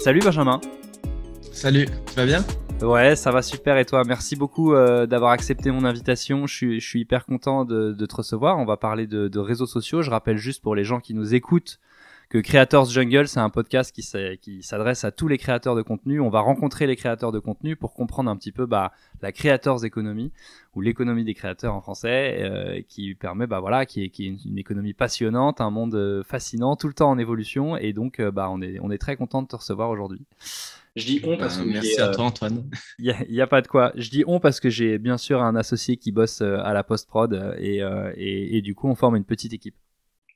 Salut Benjamin. Salut, tu vas bien Ouais, ça va super et toi Merci beaucoup euh, d'avoir accepté mon invitation. Je suis, hyper content de, te recevoir. On va parler de réseaux sociaux. Je rappelle juste pour les gens qui nous écoutent que Creators Jungle, c'est un podcast qui, s'adresse à tous les créateurs de contenu. On va rencontrer les créateurs de contenu pour comprendre un petit peu bah, la creators économie ou l'économie des créateurs en français, euh, qui permet bah voilà, qui est, une, économie passionnante, un monde euh, fascinant, tout le temps en évolution. Et donc, euh, bah, on est, on est très content de te recevoir aujourd'hui. Je dis on parce bah, que. merci à toi, Antoine. Il n'y a, pas de quoi. Je dis on parce que j'ai bien sûr un associé qui bosse à la post-prod et, du coup, on forme une petite équipe.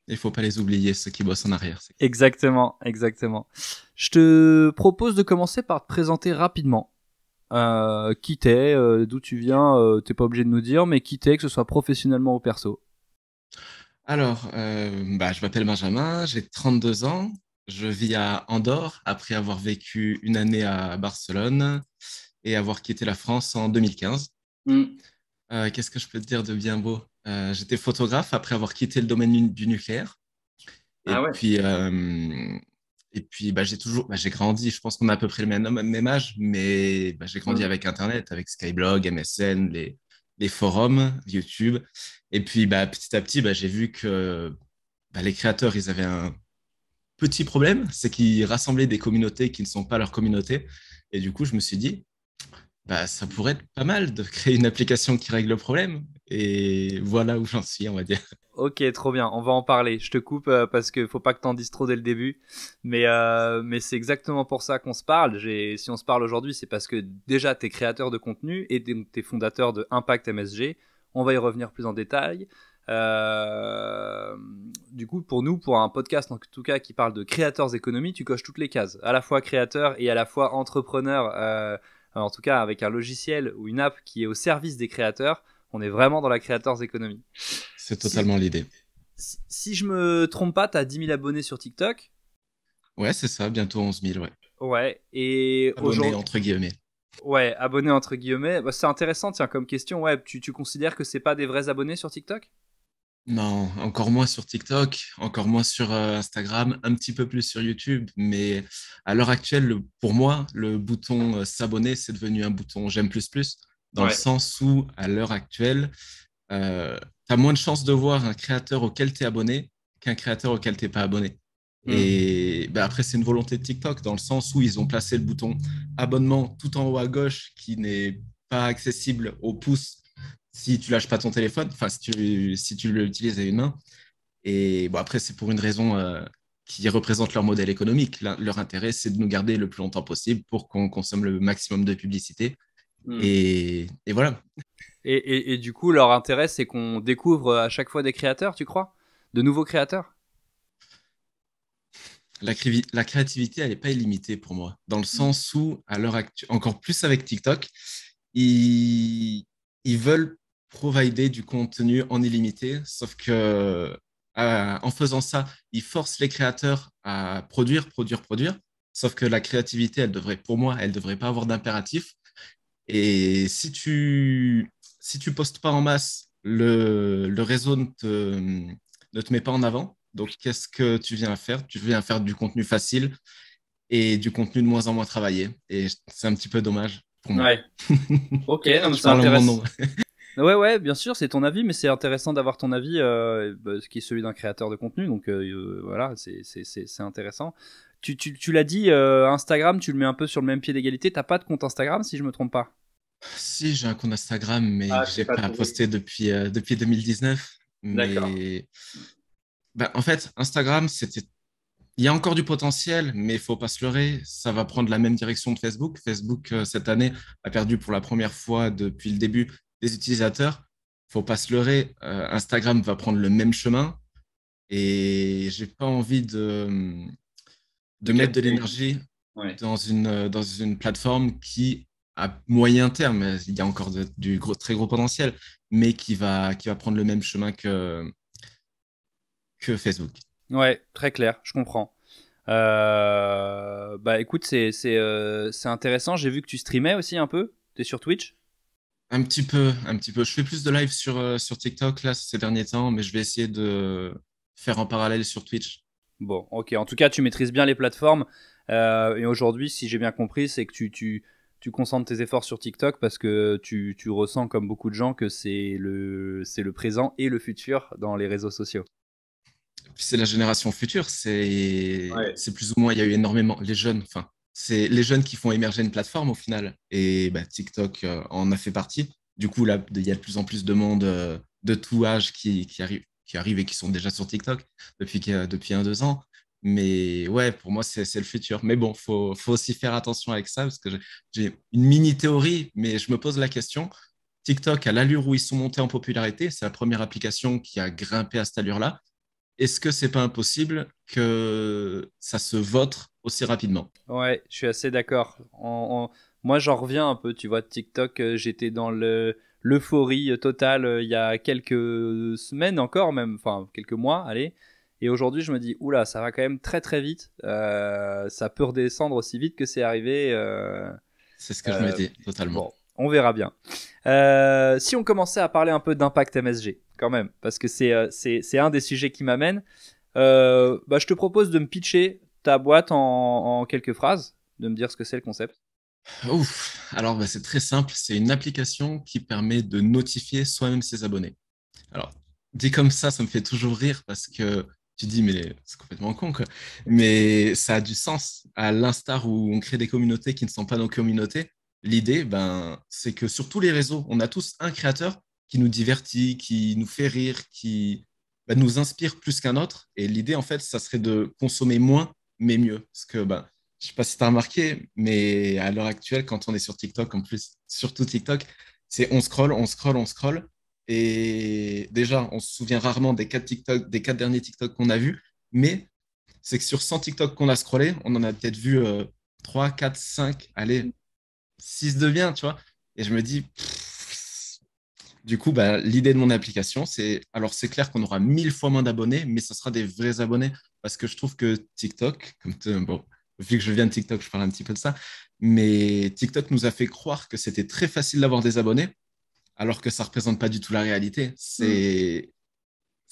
Il faut pas les oublier, ceux qui bossent en arrière. Exactement, exactement. Je te propose de commencer par te présenter rapidement. Euh, qui t'es, euh, d'où tu viens, tu euh, t'es pas obligé de nous dire, mais qui t'es, que ce soit professionnellement ou perso. Alors, bah, je m'appelle Benjamin, j'ai 32 ans, je vis à Andorre après avoir vécu une année à Barcelone et avoir quitté la France en 2015. Hmm. Qu'est-ce que je peux te dire de bien beau euh, j'étais photographe après avoir quitté le domaine du nucléaire. Et ah puis, euh, bah, j'ai toujours bah, grandi. Je pense qu'on a à peu près le même, âge, mais bah, j'ai grandi avec Internet, avec Skyblog, MSN, les, forums, YouTube. Et puis petit à petit, j'ai vu que les créateurs, ils avaient un petit problème, c'est qu'ils rassemblaient des communautés qui ne sont pas leur communauté. Et du coup, je me suis dit, ça pourrait être pas mal de créer une application qui règle le problème. Et voilà où j'en suis, on va dire. Ok, trop bien. On va en parler. Je te coupe parce euh, parce que faut pas que t'en dises trop dès le début. Mais euh, mais c'est exactement pour ça qu'on se parle. si on se parle aujourd'hui, c'est parce que déjà tu es créateur de contenu et tu es fondateur de Impact MSG. On va y revenir plus en détail. Euh, du coup, pour nous, pour un podcast en tout cas qui parle de créateurs d'économie, tu coches toutes les cases, à la fois créateur et à la fois entrepreneur, en tout cas avec un logiciel ou une app qui est au service des créateurs. On est vraiment dans la creators économie. C'est totalement l'idée. Si, je me trompe pas, as 10 000 abonnés sur TikTok. Ouais, c'est ça, bientôt 11 000, ouais. Ouais, et Abonnés entre guillemets. Ouais, abonnés entre guillemets. Bah, c'est intéressant, tiens, comme question. Ouais, tu, considères que c'est pas des vrais abonnés sur TikTok Non, encore moins sur TikTok, encore moins sur euh, Instagram, un petit peu plus sur YouTube. Mais à l'heure actuelle, pour moi, le bouton euh, s'abonner, c'est devenu un bouton j'aime plus plus dans le sens où, à l'heure actuelle, euh, tu as moins de chances de voir un créateur auquel tu es abonné qu'un créateur auquel tu n'es pas abonné. Hmm. Et bah, après, c'est une volonté de TikTok, dans le sens où ils ont placé le bouton abonnement tout en haut à gauche, qui n'est pas accessible au pouce si tu lâches pas ton téléphone, enfin, si tu, si tu l'utilises à une main. Et bon, après, c'est pour une raison euh, qui représente leur modèle économique. leur intérêt, c'est de nous garder le plus longtemps possible pour qu'on consomme le maximum de publicité Hmm. Et, voilà. Et, du coup, leur intérêt, c'est qu'on découvre à chaque fois des créateurs, tu crois De nouveaux créateurs la, créativité, elle n'est pas illimitée pour moi, dans le hmm. sens où, à l'heure actuelle, encore plus avec TikTok, ils, veulent provider du contenu en illimité, sauf que euh, en faisant ça, ils forcent les créateurs à produire, produire, produire. Sauf que la créativité, elle devrait, pour moi, elle devrait pas avoir d'impératif. Et si tu si tu postes pas en masse, le, le réseau ne te, ne te met pas en avant. Donc, qu'est-ce que tu viens à faire Tu viens faire du contenu facile et du contenu de moins en moins travaillé. Et c'est un petit peu dommage pour moi. Ouais. ok, ça m'intéresse. ouais, ouais, bien sûr, c'est ton avis, mais c'est intéressant d'avoir ton avis, euh, bah, qui est celui d'un créateur de contenu. Donc euh, euh, voilà, c'est intéressant tu, l'as dit, euh, Instagram, tu le mets un peu sur le même pied d'égalité. T'as pas de compte Instagram, si je me trompe pas Si, j'ai un compte Instagram, mais ah, je j'ai pas, posté depuis, euh, depuis 2019. D'accord. Bah, en fait, Instagram, c'était. Il y a encore du potentiel, mais il faut pas se leurrer. Ça va prendre la même direction que Facebook. Facebook, euh, cette année, a perdu pour la première fois depuis le début des utilisateurs. faut pas se leurrer. Instagram va prendre le même chemin. Et j'ai pas envie de de mettre de l'énergie dans, une, euh, dans une plateforme qui, à moyen terme, il y a encore du gros, très gros potentiel, mais qui va, qui va prendre le même chemin que, que Facebook. Ouais, très clair, je comprends. Euh, bah écoute, euh, c'est intéressant. J'ai vu que tu streamais aussi un peu. Tu es sur Twitch Un petit peu, un petit peu. Je fais plus de live sur, sur TikTok là ces derniers temps, mais je vais essayer de faire en parallèle sur Twitch. Bon, ok. En tout cas, tu maîtrises bien les plateformes. Euh, et aujourd'hui, si j'ai bien compris, c'est que tu, concentres tes efforts sur TikTok parce que tu, ressens, comme beaucoup de gens, que c'est le, présent et le futur dans les réseaux sociaux. C'est la génération future. C'est, plus ou moins, il y a eu énormément. Les jeunes, enfin, c'est les jeunes qui font émerger une plateforme au final. Et bah, TikTok euh, en a fait partie. Du coup, là, il y a de plus en plus de monde euh, de tout âge qui arrive qui arrivent et qui sont déjà sur TikTok depuis, depuis un, deux ans. Mais ouais, pour moi, c'est le futur. Mais bon, il faut, aussi faire attention avec ça parce que j'ai une mini théorie, mais je me pose la question. TikTok, à l'allure où ils sont montés en popularité, c'est la première application qui a grimpé à cette allure-là. Est-ce que c'est pas impossible que ça se vote aussi rapidement Ouais, je suis assez d'accord moi j'en reviens un peu, tu vois, TikTok, euh, j'étais dans le l'euphorie euh, totale euh, il y a quelques semaines encore, même, enfin quelques mois, allez. Et aujourd'hui, je me dis, oula, ça va quand même très très vite. ça peut redescendre aussi vite que c'est arrivé. c'est ce que je m'étais, totalement. on verra bien. si on commençait à parler un peu d'impact MSG, quand même, parce que c'est un des sujets qui m'amène, bah, je te propose de me pitcher ta boîte en quelques phrases, de me dire ce que c'est le concept. Ouf. Alors, bah, c'est très simple. C'est une application qui permet de notifier soi-même ses abonnés. Alors, dit comme ça, ça me fait toujours rire parce que tu dis, mais c'est complètement con, Mais ça a du sens. À l'instar où on crée des communautés qui ne sont pas nos communautés, l'idée, ben, c'est que sur tous les réseaux, on a tous un créateur qui nous divertit, qui nous fait rire, qui bah, nous inspire plus qu'un autre. Et l'idée, en fait, ça serait de consommer moins, mais mieux. Parce que ben, je sais pas si tu as remarqué, mais à l'heure actuelle, quand on est sur TikTok, en plus, surtout TikTok, c'est on scroll, on scroll, on scroll. Et déjà, on se souvient rarement des quatre, TikTok, des quatre derniers TikTok qu'on a vus, mais c'est que sur 100 TikTok qu'on a scrollé, on en a peut-être vu 3, 4, 5, allez, 6 mm. de bien, tu vois. Et je me dis, du coup, bah, l'idée de mon application, c'est alors c'est clair qu'on aura 1000 fois moins d'abonnés, mais ce sera des vrais abonnés parce que je trouve que TikTok, comme bon, vu que je viens de TikTok, je parle un petit peu de ça. Mais TikTok nous a fait croire que c'était très facile d'avoir des abonnés, alors que ça ne représente pas du tout la réalité. C'est. Mm.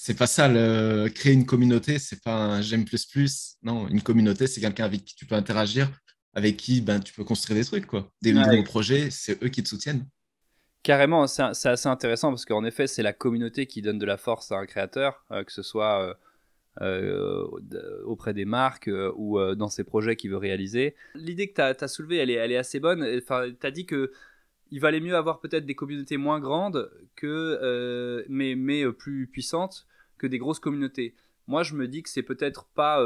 C'est pas ça, le... créer une communauté, c'est pas un j'aime plus plus. Non, une communauté, c'est quelqu'un avec qui tu peux interagir, avec qui ben, tu peux construire des trucs, quoi. des nouveaux projets, c'est eux qui te soutiennent. Carrément, c'est assez intéressant parce qu'en effet, c'est la communauté qui donne de la force à un créateur, euh, que ce soit euh, euh, auprès des marques euh, ou euh, dans ses projets qu'il veut réaliser. L'idée que tu as, soulevée, elle est, elle est assez bonne. Enfin, tu as dit que il valait mieux avoir peut-être des communautés moins grandes que, mais, mais plus puissantes que des grosses communautés. Moi, je me dis que c'est peut-être pas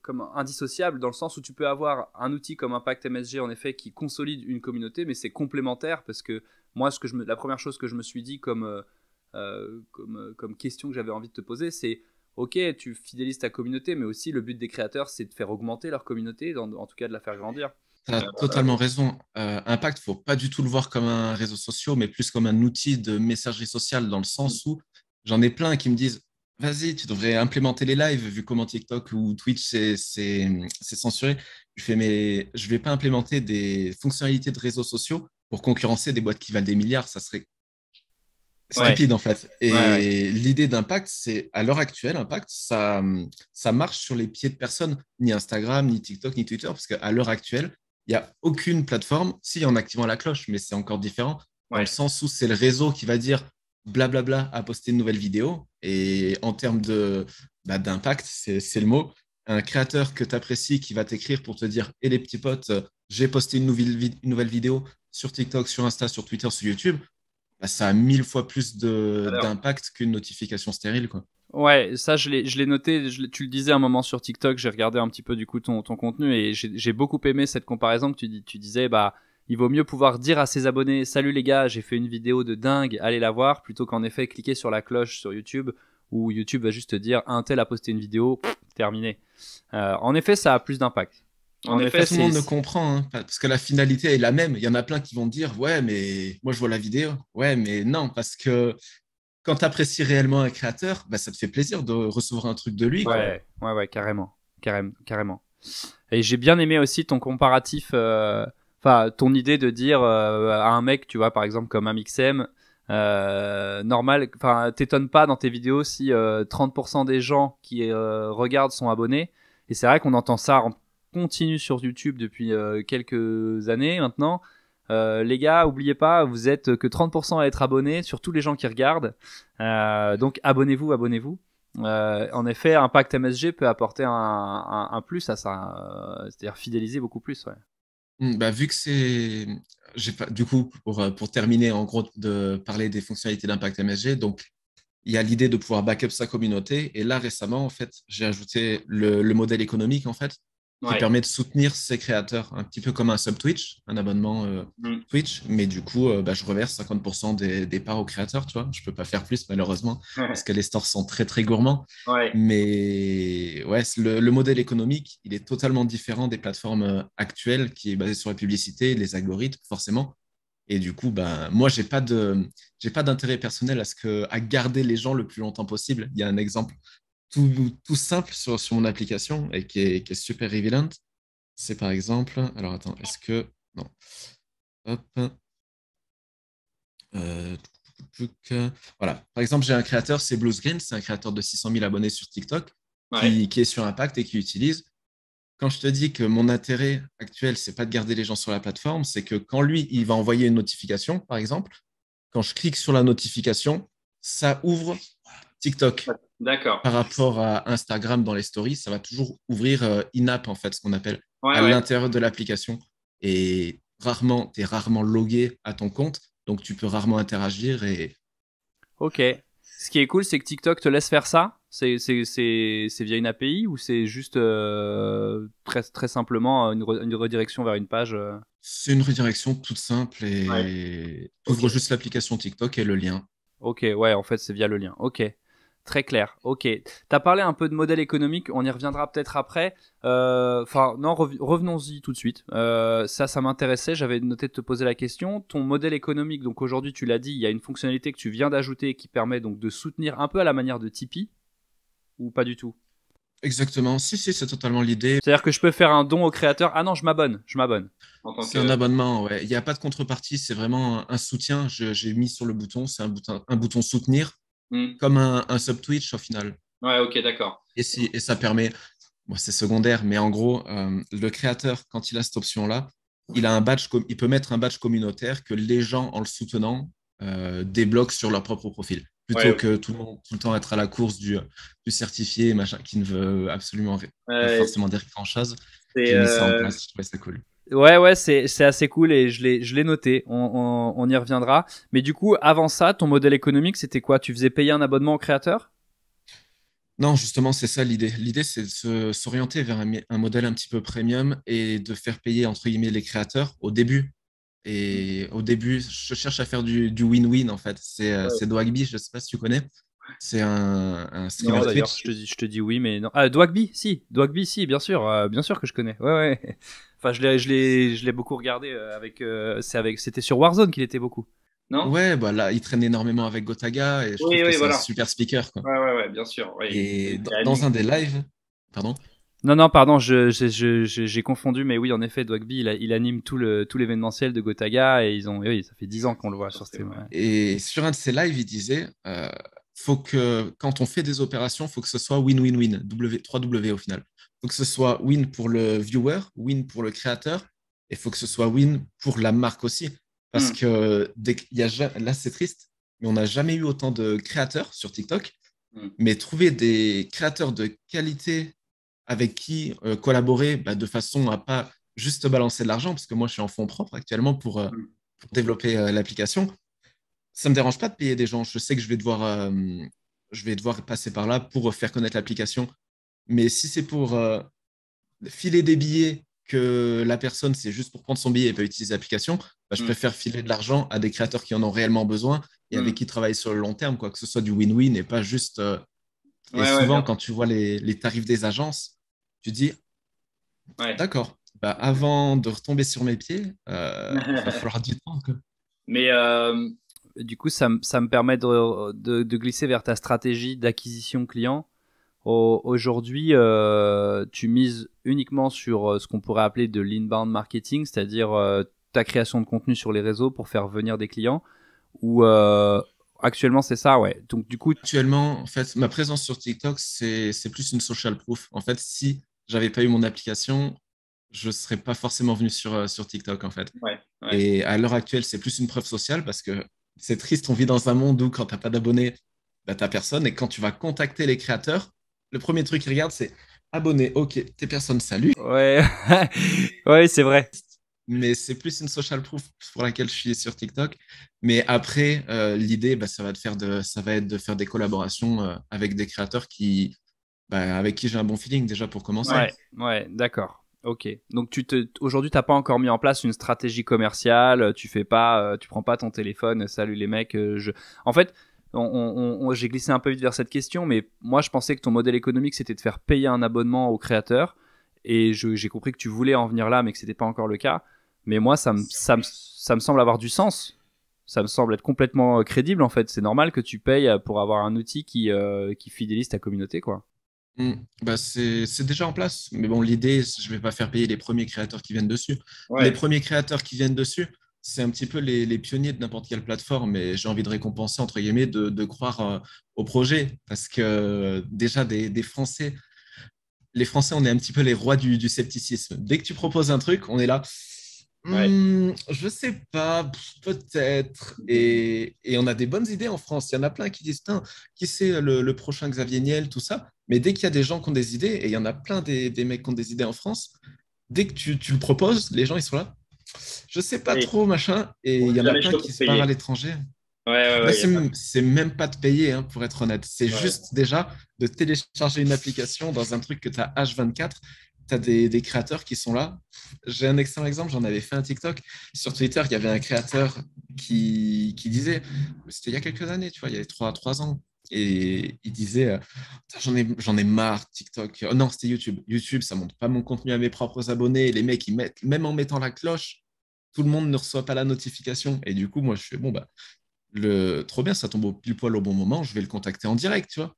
comme indissociable dans le sens où tu peux avoir un outil comme Impact MSG en effet qui consolide une communauté, mais c'est complémentaire parce que moi, ce que je la première chose que je me suis dit comme euh, comme, euh, comme question que j'avais envie de te poser, c'est ok, tu fidélises ta communauté, mais aussi le but des créateurs, c'est de faire augmenter leur communauté, en tout cas de la faire grandir. Tu as euh, totalement raison. Impact, faut pas du tout le voir comme un réseau social, mais plus comme un outil de messagerie sociale, dans le sens où j'en ai plein qui me disent Vas-y, tu devrais implémenter les lives, vu comment TikTok ou Twitch c'est censuré. Je fais, mais je vais pas implémenter des fonctionnalités de réseaux sociaux pour concurrencer des boîtes qui valent des milliards. Ça serait stupide en fait. Et l'idée d'impact, c'est à l'heure actuelle, impact, ça, ça marche sur les pieds de personne, ni Instagram, ni TikTok, ni Twitter, parce qu'à l'heure actuelle, il n'y a aucune plateforme, si en activant la cloche, mais c'est encore différent, dans le sens où c'est le réseau qui va dire blablabla à poster une nouvelle vidéo. Et en termes bah, d'impact, c'est le mot, un créateur que tu apprécies qui va t'écrire pour te dire et eh, les petits potes, j'ai posté une nouvelle, une nouvelle vidéo sur TikTok, sur Insta, sur Twitter, sur YouTube. Bah, ça a mille fois plus d'impact qu'une notification stérile. Quoi. Ouais, ça je l'ai noté, tu le disais un moment sur TikTok, j'ai regardé un petit peu du ton, contenu et j'ai beaucoup aimé cette comparaison que tu, disais, bah, il vaut mieux pouvoir dire à ses abonnés, salut les gars, j'ai fait une vidéo de dingue, allez la voir, plutôt qu'en effet cliquer sur la cloche sur YouTube où YouTube va juste te dire, un tel a posté une vidéo, terminé. Euh, en effet, ça a plus d'impact. En, effet, tout le monde ne comprend, pas hein. parce que la finalité est la même. Il y en a plein qui vont dire Ouais, mais moi je vois la vidéo. Ouais, mais non, parce que quand tu apprécies réellement un créateur, bah, ça te fait plaisir de recevoir un truc de lui. Ouais, ouais, ouais, carrément. Carrément. carrément. Et j'ai bien aimé aussi ton comparatif, euh, enfin, ton idée de dire euh, à un mec, tu vois, par exemple, comme un euh, normal, enfin, t'étonnes pas dans tes vidéos si 30% des gens qui regardent sont abonnés. Et c'est vrai qu'on entend ça en continue sur YouTube depuis euh, quelques années maintenant. Euh, les gars, oubliez pas, vous êtes que 30% à être abonnés sur tous les gens qui regardent. Euh, donc abonnez-vous, abonnez-vous. en effet, Impact MSG peut apporter un, plus à ça, c'est-à-dire fidéliser beaucoup plus. Ouais. Hmm, bah, vu que c'est. Pas... Du coup, pour, terminer, en gros, de parler des fonctionnalités d'Impact MSG, donc il y a l'idée de pouvoir backup sa communauté. Et là, récemment, en fait, j'ai ajouté le, le, modèle économique, en fait qui permet de soutenir ses créateurs, un petit peu comme un sub Twitch, un abonnement euh, mm. Twitch, mais du coup, euh, bah, je reverse 50% des, parts aux créateurs, tu vois. Je peux pas faire plus, malheureusement, parce que les stores sont très, très gourmands. Mais ouais, le, modèle économique, il est totalement différent des plateformes euh, actuelles qui est basé sur la publicité, les algorithmes, forcément. Et du coup, bah, moi, j'ai pas de, j'ai pas d'intérêt personnel à ce que, à garder les gens le plus longtemps possible. Il y a un exemple tout, simple sur, sur, mon application et qui est, qui est super évident, c'est par exemple, alors attends, est-ce que, non, hop, euh, voilà, par exemple, j'ai un créateur, c'est Blues Green, c'est un créateur de 600 000 abonnés sur TikTok, qui, qui, est sur Impact et qui utilise. Quand je te dis que mon intérêt actuel, c'est pas de garder les gens sur la plateforme, c'est que quand lui, il va envoyer une notification, par exemple, quand je clique sur la notification, ça ouvre TikTok. D'accord. Par rapport à Instagram dans les stories, ça va toujours ouvrir euh, in-app, en fait, ce qu'on appelle, à l'intérieur de l'application. Et rarement, tu es rarement logué à ton compte, donc tu peux rarement interagir. Et... Ok. Ce qui est cool, c'est que TikTok te laisse faire ça. C'est via une API ou c'est juste euh, très, simplement euh, une, redirection vers une page C'est une redirection toute simple et ouvre juste l'application TikTok et le lien. Ok, ouais, en fait, c'est via le lien. Ok. Très clair. Ok. Tu as parlé un peu de modèle économique, on y reviendra peut-être après. Euh, enfin, non, revenons-y tout de suite. Euh, ça, ça m'intéressait, j'avais noté de te poser la question. Ton modèle économique, donc aujourd'hui, tu l'as dit, il y a une fonctionnalité que tu viens d'ajouter qui permet donc de soutenir un peu à la manière de Tipeee, ou pas du tout Exactement, si, si, c'est totalement l'idée. C'est-à-dire que je peux faire un don au créateur. Ah non, je m'abonne, je m'abonne. C'est un abonnement, ouais. Il n'y a pas de contrepartie, c'est vraiment un soutien. J'ai mis sur le bouton, c'est un bouton soutenir. Hmm. comme un, sub-Twitch au final. Ouais, ok, d'accord. Et, si, et ça permet, c'est secondaire, mais en gros, euh, le créateur, quand il a cette option-là, il, a un badge il peut mettre un badge communautaire que les gens, en le soutenant, euh, débloquent sur leur propre profil. Plutôt que Tout, le monde, tout le, temps être à la course du, certifié, machin, qui ne veut absolument pas forcément dire grand-chose. C'est ça euh, cool. Ouais, ouais, c'est, assez cool et je l'ai, je l'ai noté. On, y reviendra. Mais du coup, avant ça, ton modèle économique, c'était quoi Tu faisais payer un abonnement aux créateur Non, justement, c'est ça l'idée. L'idée, c'est de s'orienter vers un, modèle un petit peu premium et de faire payer, entre guillemets, les créateurs au début. Et au début, je cherche à faire du, win-win, en fait. C'est, euh, c'est Dwagby, je sais pas si tu connais. C'est un, streamer Je te, dis, oui, mais non. Ah, Dwagby, si. Dwagby, si, bien sûr. Euh, bien sûr que je connais. Ouais, ouais je l'ai, je l'ai, beaucoup regardé euh, avec. Euh, avec, c'était sur Warzone qu'il était beaucoup. Non ouais, bah là, il traîne énormément avec Gotaga et je c'est un super speaker. Quoi. Ouais, ouais, ouais, bien sûr. Et dans, un des lives, pardon. Non, non, pardon, j'ai confondu, mais oui, en effet, Dwagby, il, il, anime tout l'événementiel tout de Gotaga et ils ont, oui, ça fait 10 ans qu'on le voit sur ce thème. Et sur un de ses lives, il disait euh, faut que quand on fait des opérations, faut que ce soit win-win-win, W3W au final. Il faut que ce soit win pour le viewer, win pour le créateur, et il faut que ce soit win pour la marque aussi. Parce hmm. que dès là, c'est triste, mais on n'a jamais eu autant de créateurs sur TikTok. Hmm. Mais trouver des créateurs de qualité avec qui euh, collaborer bah, de façon à pas juste balancer de l'argent, parce que moi, je suis en fonds propres actuellement pour, euh, hmm. développer euh, l'application. Ça ne me dérange pas de payer des gens. Je sais que je vais devoir, je vais devoir passer par là pour faire connaître l'application, mais si c'est pour euh, filer des billets que la personne, c'est juste pour prendre son billet et pas utiliser l'application, bah, je mm. préfère filer de l'argent à des créateurs qui en ont réellement besoin et avec mm. qui travaillent sur le long terme, quoi que ce soit du win-win et pas juste. Euh, et souvent, quand tu vois les, tarifs des agences, tu dis D'accord, bah, avant de retomber sur mes pieds, euh, il va falloir du temps. Mais du coup, ça, me permet de, glisser vers ta stratégie d'acquisition client Aujourd'hui, euh, tu mises uniquement sur euh, ce qu'on pourrait appeler de l'inbound marketing, c'est-à-dire euh, ta création de contenu sur les réseaux pour faire venir des clients. Ou actuellement, c'est ça, ouais. Donc du coup, actuellement, en fait, ma présence sur TikTok, c'est plus une social proof. En fait, si j'avais pas eu mon application, je serais pas forcément venu sur sur TikTok, en fait. Et à l'heure actuelle, c'est plus une preuve sociale parce que c'est triste. On vit dans un monde où quand tu n'as pas d'abonnés, bah, tu n'as personne. Et quand tu vas contacter les créateurs le premier truc qu'ils regardent, c'est abonné, ok, tes personnes, salut. Ouais, ouais c'est vrai. Mais c'est plus une social proof pour laquelle je suis sur TikTok. Mais après, euh, l'idée, bah, ça, va de faire de, ça va être de faire des collaborations euh, avec des créateurs qui, bah, avec qui j'ai un bon feeling déjà pour commencer. Ouais, ouais d'accord. Ok. Donc tu te, aujourd'hui, t'as pas encore mis en place une stratégie commerciale. Euh, tu fais pas, tu prends pas ton téléphone. Salut les mecs. Je. En fait, j'ai glissé un peu vite vers cette question, mais moi je pensais que ton modèle économique c'était de faire payer un abonnement aux créateurs, et j'ai compris que tu voulais en venir là, mais que ce n'était pas encore le cas. Mais moi ça me, semble avoir du sens, ça me semble être complètement euh, crédible en fait. C'est normal que tu payes euh, pour avoir un outil qui, euh, fidélise ta communauté, quoi. Mmh. Bah c'est déjà en place. Mais bon, l'idée, je ne vais pas faire payer les premiers créateurs qui viennent dessus. Les premiers créateurs qui viennent dessus, c'est un petit peu les, pionniers de n'importe quelle plateforme et j'ai envie de récompenser, entre guillemets, de, croire euh, au projet parce que euh, déjà des, Français, les Français, on est un petit peu les rois du, scepticisme. Dès que tu proposes un truc, on est là. Hmm, je sais pas, peut-être. Et, on a des bonnes idées en France. Il y en a plein qui disent qui c'est le, prochain Xavier Niel, tout ça. Mais dès qu'il y a des gens qui ont des idées, et il y en a plein des, mecs qui ont des idées en France, dès que tu, tu le proposes, les gens ils sont là je sais pas trop, machin. Et il y en a plein qui se parlent à l'étranger. Ouais, ouais, c'est même pas de payer, hein, pour être honnête. C'est juste déjà de télécharger une application dans un truc que tu as H24. Tu as des, créateurs qui sont là. J'ai un excellent exemple, j'en avais fait un TikTok. Sur Twitter, il y avait un créateur qui, disait, c'était il y a quelques années, tu vois, il y avait 3, 3 ans, et il disait euh, j'en ai marre TikTok euh, non c'était YouTube YouTube ça montre pas mon contenu à mes propres abonnés les mecs ils mettent même en mettant la cloche tout le monde ne reçoit pas la notification. Et du coup, moi, je suis bon, bah, le... trop bien, ça tombe au pile poil au bon moment, je vais le contacter en direct, tu vois.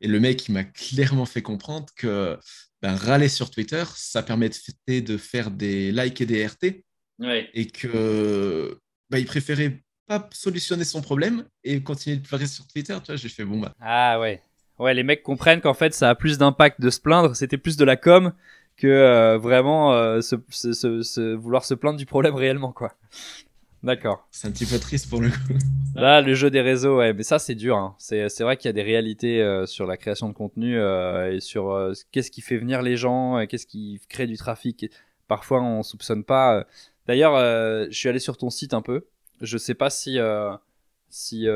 Et le mec, il m'a clairement fait comprendre que ben, râler sur Twitter, ça permet de faire des likes et des RT. Et que ben, il préférait pas solutionner son problème et continuer de pleurer sur Twitter. Tu vois, j'ai fait bon bah. Ah ouais. Ouais, les mecs comprennent qu'en fait, ça a plus d'impact de se plaindre. C'était plus de la com que euh, vraiment euh, se, vouloir se plaindre du problème réellement quoi. D'accord. C'est un petit peu triste pour le coup. Là, le jeu des réseaux, ouais, mais ça c'est dur. Hein. C'est, vrai qu'il y a des réalités euh, sur la création de contenu et sur qu'est-ce qui fait venir les gens, qu'est-ce qui crée du trafic. Parfois, on soupçonne pas. D'ailleurs, je suis allé sur ton site un peu. Je sais pas si si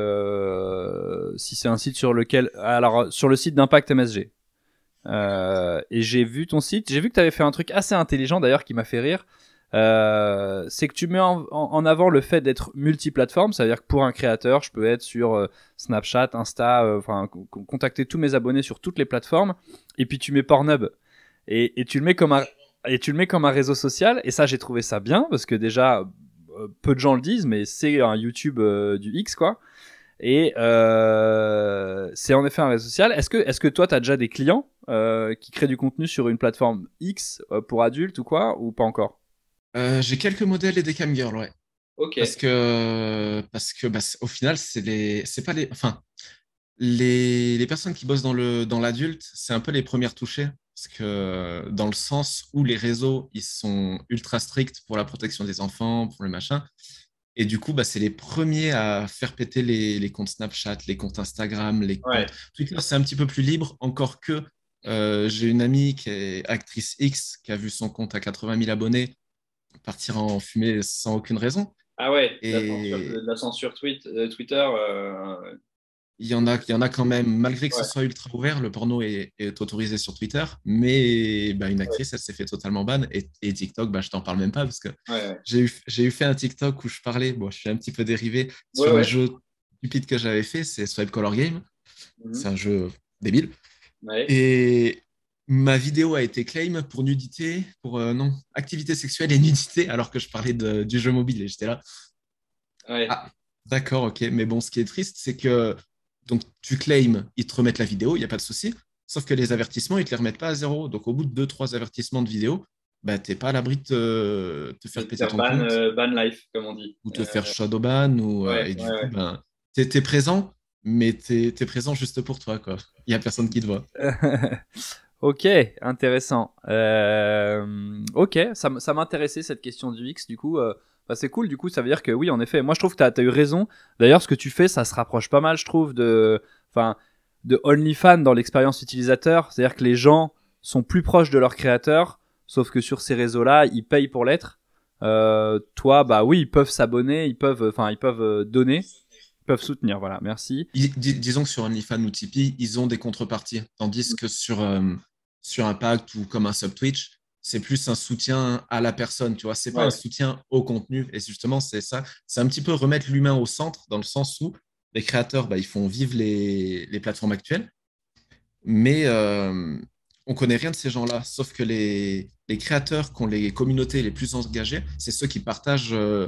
si c'est un site sur lequel alors sur le site d'Impact MSG euh, et j'ai vu ton site, j'ai vu que tu avais fait un truc assez intelligent d'ailleurs qui m'a fait rire. Euh, c'est que tu mets en, avant le fait d'être multiplateforme, c'est-à-dire que pour un créateur, je peux être sur euh, Snapchat, Insta, euh, enfin contacter tous mes abonnés sur toutes les plateformes, et puis tu mets Pornhub et, et tu le mets comme un et tu le mets comme un réseau social, et ça j'ai trouvé ça bien parce que déjà euh, peu de gens le disent, mais c'est un YouTube du X quoi. Et c'est en effet un réseau social. Est-ce que, est-ce que toi, tu as déjà des clients euh, qui créent du contenu sur une plateforme X euh, pour adultes ou quoi, ou pas encore euh, J'ai quelques modèles et des camgirls, ouais. Ok. Parce que, parce que bah, au final, c'est les, c'est pas les, enfin, les, les personnes qui bossent dans le, dans l'adulte, c'est un peu les premières touchées. Parce que dans le sens où les réseaux, ils sont ultra stricts pour la protection des enfants, pour le machin, et du coup, bah, c'est les premiers à faire péter les, les, comptes Snapchat, les comptes Instagram, les comptes Twitter. C'est un petit peu plus libre, encore que euh, j'ai une amie qui est actrice X qui a vu son compte à 80 000 abonnés partir en fumée sans aucune raison. Ah ouais, et... la censure euh, Twitter. Euh, il, y en a, il y en a quand même, malgré que ce soit ultra ouvert, le porno est, autorisé sur Twitter, mais bah, une actrice, elle s'est fait totalement ban. Et, TikTok, bah, je t'en parle même pas parce que j'ai eu, eu, fait un TikTok où je parlais, bon, je suis un petit peu dérivé sur un jeu stupide que j'avais fait, c'est Swipe Color Game. Mhm. C'est un jeu débile. Et ma vidéo a été claim pour nudité, pour euh, non, activité sexuelle et nudité, alors que je parlais du jeu mobile et j'étais là. Ah, d'accord, ok. Mais bon, ce qui est triste, c'est que donc tu claims, ils te remettent la vidéo, il n'y a pas de souci. Sauf que les avertissements, ils ne te les remettent pas à zéro. Donc au bout de 2-3 avertissements de vidéo, bah, tu n'es pas à l'abri de te, faire péter ton ban, euh, ban life, comme on dit. Ou te euh, faire shadow ban. Ou, et du coup, tu étais ben, présent, mais t'es es présent juste pour toi, quoi. Il y a personne qui te voit. ok, intéressant. Euh, ok, ça, ça m'intéressait cette question du X, du coup. Euh, bah, c'est cool, du coup, ça veut dire que oui, en effet. Moi, je trouve que t'as as eu raison. D'ailleurs, ce que tu fais, ça se rapproche pas mal, je trouve, de, enfin, de OnlyFans dans l'expérience utilisateur. C'est-à-dire que les gens sont plus proches de leur créateur, sauf que sur ces réseaux-là, ils payent pour l'être. Euh, toi, bah oui, ils peuvent s'abonner, ils peuvent, enfin, ils peuvent euh, donner, peuvent soutenir. Voilà, merci. disons que sur OnlyFans ou Tipeee, ils ont des contreparties, tandis que sur, un euh, sur Impact ou comme un sub-Twitch, c'est plus un soutien à la personne, tu vois. C'est pas un soutien au contenu. Et justement, c'est ça. C'est un petit peu remettre l'humain au centre, dans le sens où les créateurs, bah, ils font vivre les, les plateformes actuelles. Mais euh, on connaît rien de ces gens-là, sauf que les, les créateurs qui ont les communautés les plus engagées, c'est ceux qui partagent euh,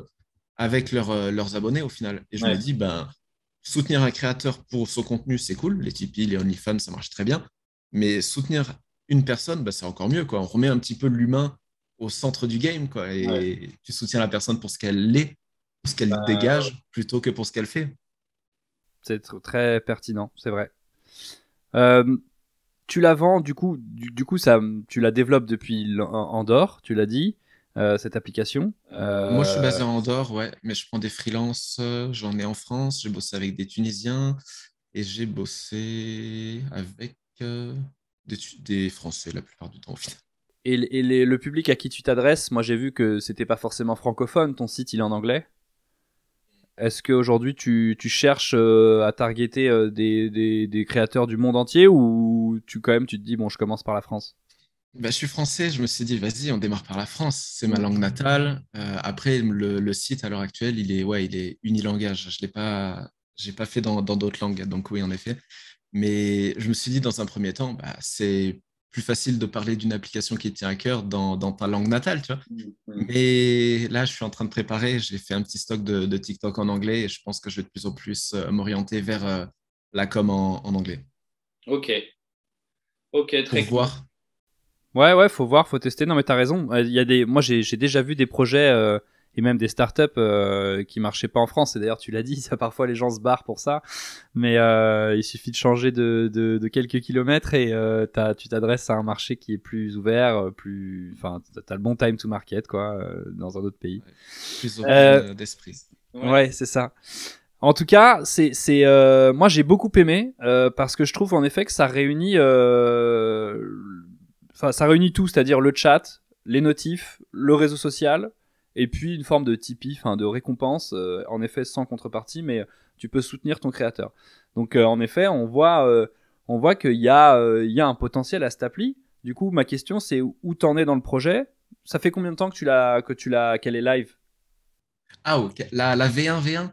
avec euh, leurs abonnés au final. Et je me dis, ben, soutenir un créateur pour son contenu, c'est cool. Les Tipeee, les OnlyFans, ça marche très bien. Mais soutenir une personne, ben, c'est encore mieux. Quoi. On remet un petit peu l'humain au centre du game. Quoi, et tu soutiens la personne pour ce qu'elle est, pour ce qu'elle bah, dégage, plutôt que pour ce qu'elle fait. C'est très pertinent, c'est vrai. Euh, tu la vends, du coup, coup ça, tu la développes depuis Andorre, tu l'as dit. Euh, cette application euh, Moi, je suis basé en Andorre, ouais, mais je prends des freelances. Euh, j'en ai en France. J'ai bossé avec des Tunisiens et j'ai bossé avec des, Français la plupart du temps au final. Et, le public à qui tu t'adresses, moi j'ai vu que c'était pas forcément francophone. Ton site, il est en anglais. Est-ce qu'aujourd'hui tu, tu, cherches à targeter des, des créateurs du monde entier ou tu quand même tu te dis bon, je commence par la France bah, je suis français, je me suis dit, vas-y, on démarre par la France, c'est ma langue natale. Euh, après, le, site à l'heure actuelle, il est, ouais, il est unilangage. Je ne l'ai pas, j'ai pas fait dans d'autres langues, donc oui, en effet. Mais je me suis dit, dans un premier temps, bah, c'est plus facile de parler d'une application qui tient à cœur dans, ta langue natale, tu vois. Mm, mm. Mais là, je suis en train de préparer, j'ai fait un petit stock de, TikTok en anglais et je pense que je vais de plus en plus euh, m'orienter vers euh, la com en, anglais. Ok. Ok, très bien. Ouais, ouais, faut voir, faut tester. Non, mais t'as raison. Euh, il y a des, moi, j'ai déjà vu des projets euh, et même des startups euh, qui marchaient pas en France. Et d'ailleurs, tu l'as dit, ça, parfois les gens se barrent pour ça. Mais euh, il suffit de changer de, de, de quelques kilomètres et euh, as, tu t'adresses à un marché qui est plus ouvert, plus, enfin, t'as le bon time to market, quoi, dans un autre pays. plus ouvert d'esprit. Ouais, c'est ça. En tout cas, c'est c'est moi j'ai beaucoup aimé parce que je trouve en effet que ça réunit euh, Enfin, ça réunit tout, c'est-à-dire le chat, les notifs, le réseau social, et puis une forme de Tipeee, enfin de récompense, euh, en effet sans contrepartie, mais tu peux soutenir ton créateur. Donc euh, en effet, on voit, euh, on voit qu'il y, a, il y a un potentiel à cette appli. Du coup, ma question c'est où t'en es dans le projet Ça fait combien de temps que tu l'as, que tu l'as, qu'elle est live Ah ok, la, V1 V1.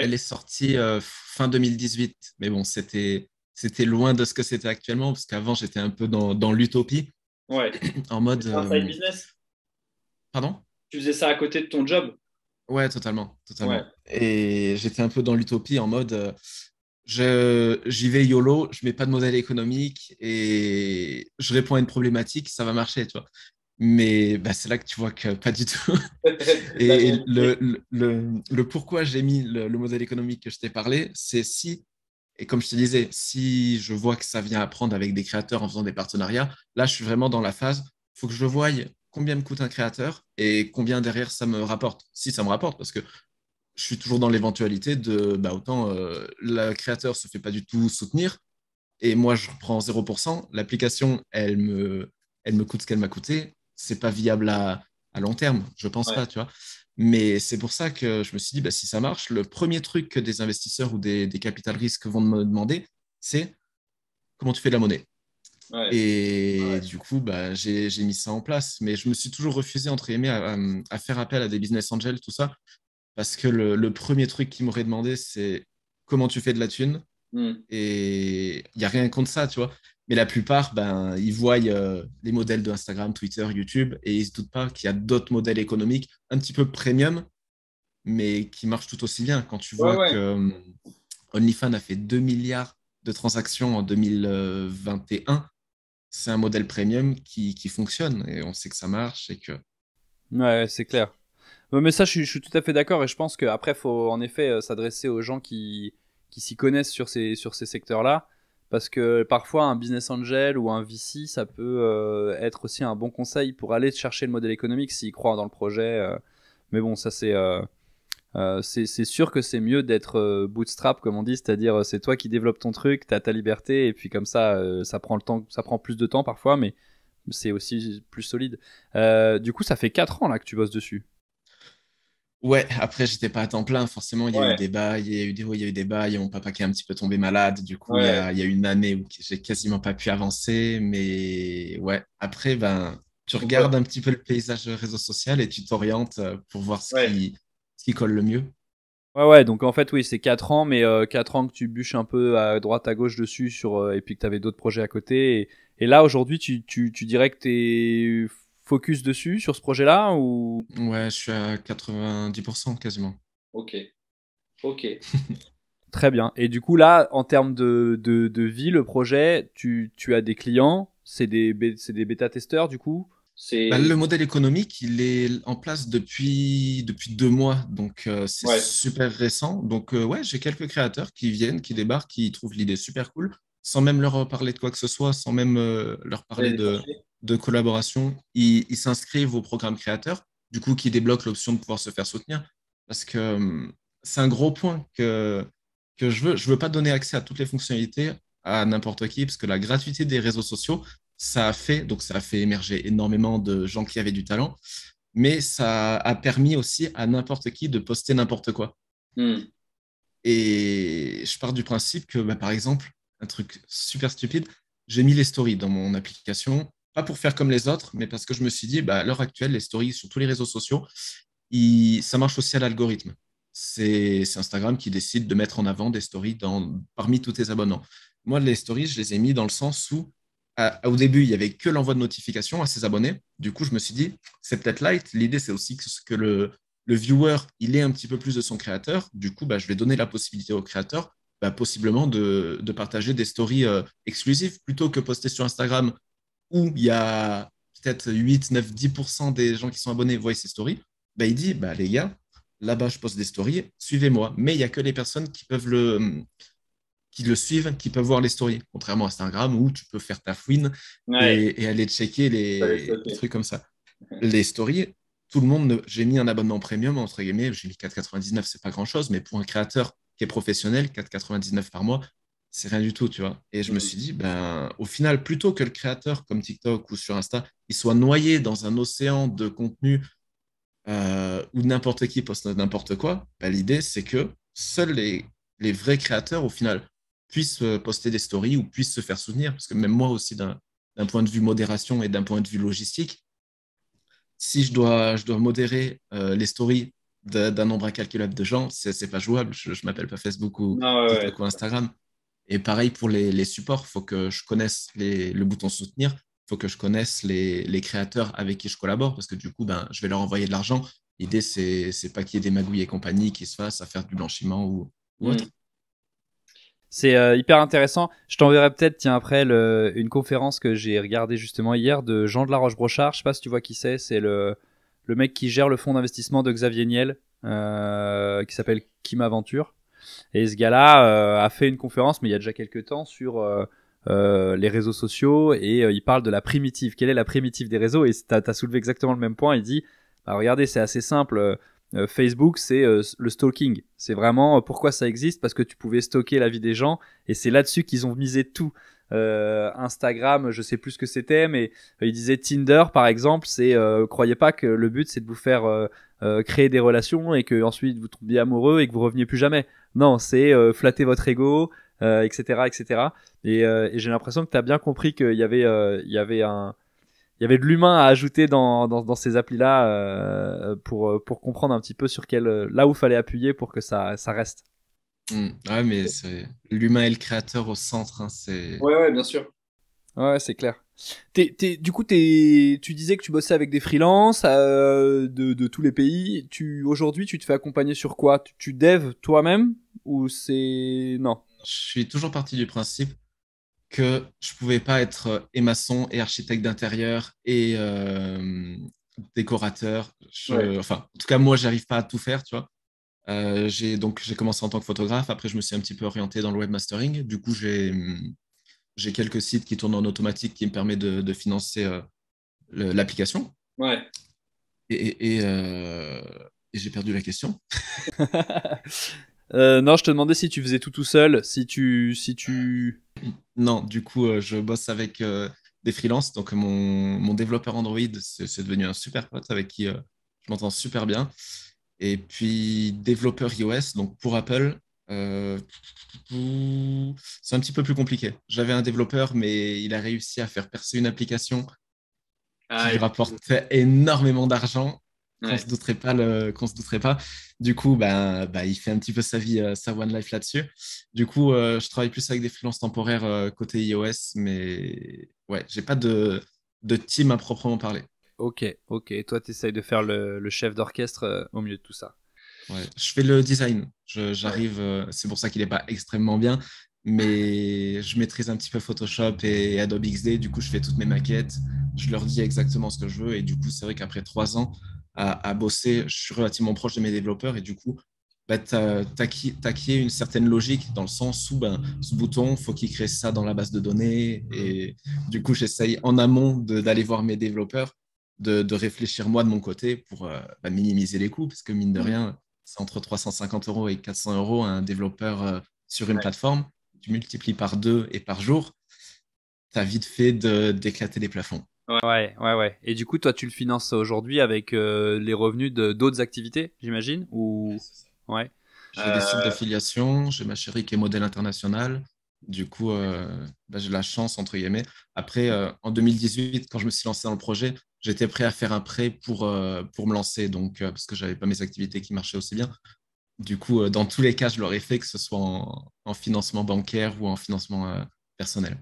Elle est sortie fin 2018, mais bon, c'était c'était loin de ce que c'était actuellement parce qu'avant j'étais un peu dans l'utopie. Ouais. en mode. Euh, Pardon Tu faisais ça à côté de ton job Ouais, totalement. totalement. Et j'étais un peu dans l'utopie en mode euh, je, j'y vais YOLO, je mets pas de modèle économique et je réponds à une problématique, ça va marcher, tu Mais bah, c'est là que tu vois que pas du tout. et le, le, le, pourquoi j'ai mis le, modèle économique que je t'ai parlé, c'est si et comme je te disais, si je vois que ça vient apprendre avec des créateurs en faisant des partenariats, là, je suis vraiment dans la phase, il faut que je voie combien me coûte un créateur et combien derrière ça me rapporte. Si ça me rapporte, parce que je suis toujours dans l'éventualité de, bah, autant euh, le créateur ne se fait pas du tout soutenir, et moi je prends 0%, l'application, elle me, elle me coûte ce qu'elle m'a coûté, Ce n'est pas viable à, long terme, je ne pense pas, tu vois. Mais c'est pour ça que je me suis dit, bah, si ça marche, le premier truc que des investisseurs ou des, des capital risques vont me demander, c'est comment tu fais de la monnaie. Et du coup, bah, j'ai, mis ça en place. Mais je me suis toujours refusé, entre guillemets, à, faire appel à des business angels, tout ça, parce que le, premier truc qu'ils m'auraient demandé, c'est comment tu fais de la thune. Hmm. Et il n'y a rien contre ça, tu vois. Mais la plupart, ben, ils voient euh, les modèles de Instagram, Twitter, YouTube, et ils ne se doutent pas qu'il y a d'autres modèles économiques un petit peu premium, mais qui marchent tout aussi bien. Quand tu vois que hum, OnlyFans a fait 2 milliards de transactions en 2021, c'est un modèle premium qui, fonctionne, et on sait que ça marche, et que... Ouais, c'est clair. Mais ça, je suis, tout à fait d'accord, et je pense qu'après, il faut en effet euh, s'adresser aux gens qui, s'y connaissent sur sur ces secteurs-là parce que parfois un business angel ou un VC, ça peut euh, être aussi un bon conseil pour aller chercher le modèle économique s'ils croient dans le projet. Euh. mais bon, ça euh, c'est c'est sûr que c'est mieux d'être bootstrap comme on dit, c'est-à-dire c'est toi qui développes ton truc, t'as ta liberté et puis comme ça, ça prend le temps, ça prend plus de temps parfois, mais c'est aussi plus solide. du coup, ça fait 4 ans là que tu bosses dessus. Ouais, après, j'étais pas à temps plein. Forcément, il y a eu des bails, il y a eu des hauts, il y a eu des bails. Il y a mon papa qui est un petit peu tombé malade. Du coup, il, y a, une année où j'ai quasiment pas pu avancer. Mais ouais, après, ben, tu regardes un petit peu le paysage réseau social et tu t'orientes euh, pour voir ce, qui, colle le mieux. Ouais, ouais, donc en fait, oui, c'est 4 ans, mais euh, quatre 4 ans que tu bûches un peu à droite, à gauche dessus, sur, euh, et puis que tu avais d'autres projets à côté. Et, là, aujourd'hui, tu, tu, tu dirais que tu es focus dessus, sur ce projet-là ou... Ouais, je suis à 90% quasiment. Ok. Ok. Très bien. Et du coup, là, en termes de, vie, le projet, tu, as des clients, c'est des, bêta-testeurs du coup c'est bah, le modèle économique, il est en place depuis, depuis deux mois, donc euh, c'est super récent. Donc euh, ouais, j'ai quelques créateurs qui viennent, qui débarquent, qui trouvent l'idée super cool, sans même leur parler de quoi que ce soit, sans même euh, leur parler de, de collaboration, ils, s'inscrivent au programme créateur, du coup, qui débloque l'option de pouvoir se faire soutenir. Parce que hum, c'est un gros point que, que je veux. Je veux pas donner accès à toutes les fonctionnalités à n'importe qui, parce que la gratuité des réseaux sociaux, ça a fait, donc ça a fait émerger énormément de gens qui avaient du talent, mais ça a permis aussi à n'importe qui de poster n'importe quoi. Hmm. Et je pars du principe que, bah, par exemple, un truc super stupide, j'ai mis les stories dans mon application pas pour faire comme les autres, mais parce que je me suis dit, bah, à l'heure actuelle, les stories sur tous les réseaux sociaux, ça marche aussi à l'algorithme. C'est Instagram qui décide de mettre en avant des stories dans, parmi tous tes abonnants. Moi, les stories, je les ai mis dans le sens où, au début, il n'y avait que l'envoi de notification à ses abonnés. Du coup, je me suis dit, c'est peut-être light. L'idée, c'est aussi que, le, viewer, il est un petit peu plus de son créateur. Du coup, bah, je vais donner la possibilité au créateur, bah, possiblement, de, partager des stories euh, exclusives plutôt que poster sur Instagram où il y a peut-être 8, 9, 10% des gens qui sont abonnés voient ces stories, bah, il dit bah, les gars, là-bas, je poste des stories, suivez-moi. Mais il n'y a que les personnes qui peuvent le qui le suivent, qui peuvent voir les stories, contrairement à Instagram où tu peux faire ta fouine et, aller checker les, trucs comme ça. Les stories, tout le monde, j'ai mis un abonnement premium, entre guillemets, j'ai mis 4,99, c'est pas grand-chose, mais pour un créateur qui est professionnel, 4,99 par mois, c'est rien du tout, tu vois. Et je me mm. suis dit, ben, au final, plutôt que le créateur comme TikTok ou sur Insta, il soit noyé dans un océan de contenu euh, où n'importe qui poste n'importe quoi, ben, l'idée, c'est que seuls les, vrais créateurs, au final, puissent euh, poster des stories ou puissent se faire souvenir. Parce que même moi aussi, d'un point de vue modération et d'un point de vue logistique, si je dois, je dois modérer euh, les stories d'un nombre incalculable de gens, c'est pas jouable. Je, ne m'appelle pas Facebook ou Instagram. Et pareil pour les, supports, il faut que je connaisse le bouton soutenir, il faut que je connaisse les, créateurs avec qui je collabore, parce que du coup, ben, je vais leur envoyer de l'argent. L'idée, c'est n'est pas qu'il y ait des magouilles et compagnie qui se fassent à faire du blanchiment ou, hmm. autre. C'est euh, hyper intéressant. Je t'enverrai peut-être, tiens, après, une conférence que j'ai regardée justement hier de Jean de la Roche-Brochard. Je sais pas si tu vois qui c'est. C'est le, mec qui gère le fonds d'investissement de Xavier Niel, euh, qui s'appelle Kim Aventure. Et ce gars-là euh, a fait une conférence, mais il y a déjà quelques temps, sur euh, euh, les réseaux sociaux et il parle de la primitive. Quelle est la primitive des réseaux Et tu as soulevé exactement le même point. Il dit bah, regardez, c'est assez simple. Facebook, c'est le stalking. C'est vraiment pourquoi ça existe parce que tu pouvais stocker la vie des gens et c'est là-dessus qu'ils ont misé tout. Euh, Instagram, je sais plus ce que c'était, mais euh, il disait Tinder par exemple, c'est euh, croyez pas que le but c'est de vous faire créer des relations et que ensuite vous tombiez amoureux et que vous reveniez plus jamais. Non, c'est flatter votre ego, etc., etc. Et, j'ai l'impression que tu as bien compris qu'il y avait, il y avait un, il y avait de l'humain à ajouter dans, dans, ces applis là pour pour comprendre un petit peu sur quel là où fallait appuyer pour que ça ça reste. Hmm. Ah, mais c'est... l'humain est le créateur au centre. Hein, c'est... Ouais, ouais, bien sûr. Ouais, c'est clair. du coup, t'es, tu disais que tu bossais avec des freelances euh, de, tous les pays. Tu aujourd'hui, tu te fais accompagner sur quoi tu, devs toi-même ou c'est non Je suis toujours parti du principe que je pouvais pas être et euh, maçon et architecte d'intérieur et euh, décorateur. Enfin, en tout cas, moi, j'arrive pas à tout faire, tu vois. Euh, j'ai donc j'ai commencé en tant que photographe. Après, je me suis un petit peu orienté dans le webmastering. Du coup, j'ai j'ai quelques sites qui tournent en automatique qui me permettent de, financer euh, l'application. Ouais. Et, euh, et, j'ai perdu la question. non, je te demandais si tu faisais tout tout seul, si tu si tu. Non, du coup, je bosse avec des freelances. Donc mon, mon développeur Android, c'est devenu un super pote avec qui je m'entends super bien. Et puis, développeur iOS, donc pour Apple, euh, c'est un petit peu plus compliqué. J'avais un développeur, mais il a réussi à faire percer une application ah qui rapportait énormément d'argent. Qu'on ne se douterait pas, se douterait pas. Du coup, bah, bah, il fait un petit peu sa vie, euh, sa one life là-dessus. Du coup, euh, je travaille plus avec des freelances temporaires côté iOS, mais ouais, n'ai pas de team à proprement parler ok, ok. toi, tu essayes de faire le, chef d'orchestre euh, au milieu de tout ça. Ouais. Je fais le design. J'arrive, euh, c'est pour ça qu'il n'est pas extrêmement bien, mais je maîtrise un petit peu Photoshop et Adobe XD. Du coup, je fais toutes mes maquettes. Je leur dis exactement ce que je veux. Et du coup, c'est vrai qu'après trois ans à, bosser, je suis relativement proche de mes développeurs. Et du coup, bah, tu as, as, une certaine logique dans le sens où ben, ce bouton, faut qu'il crée ça dans la base de données. Et du coup, j'essaye en amont d'aller voir mes développeurs de, réfléchir moi de mon côté pour euh, bah, minimiser les coûts, parce que mine de mm. rien, c'est entre 350 euros et 400 euros un développeur euh, sur une plateforme. Tu multiplies par deux et par jour, tu as vite fait d'éclater les plafonds. Ouais, ouais, ouais. Et du coup, toi, tu le finances aujourd'hui avec euh, les revenus d'autres activités, j'imagine ou... Ouais. J'ai des sites d'affiliation, j'ai ma chérie qui est modèle international. Du coup, bah, j'ai la chance, entre guillemets. Après, en 2018, quand je me suis lancé dans le projet, j'étais prêt à faire un prêt pour, euh, pour me lancer, donc, euh, parce que je n'avais pas mes activités qui marchaient aussi bien. Du coup, euh, dans tous les cas, je l'aurais fait, que ce soit en, financement bancaire ou en financement personnel.